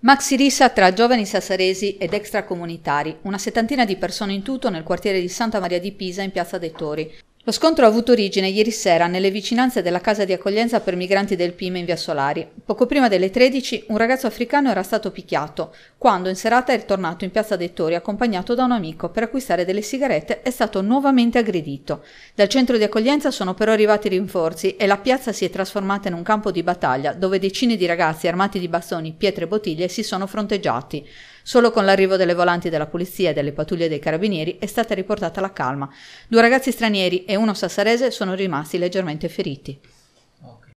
Maxi rissa tra giovani sassaresi ed extracomunitari, una settantina di persone in tutto nel quartiere di Santa Maria di Pisa in Piazza dei Tori, lo scontro ha avuto origine ieri sera nelle vicinanze della casa di accoglienza per migranti del Pima in via Solari. Poco prima delle 13 un ragazzo africano era stato picchiato, quando in serata è ritornato in piazza dei Tori accompagnato da un amico per acquistare delle sigarette è stato nuovamente aggredito. Dal centro di accoglienza sono però arrivati rinforzi e la piazza si è trasformata in un campo di battaglia dove decine di ragazzi armati di bastoni, pietre e bottiglie si sono fronteggiati. Solo con l'arrivo delle volanti della polizia e delle pattuglie dei carabinieri è stata riportata la calma. Due ragazzi stranieri e uno sassarese sono rimasti leggermente feriti.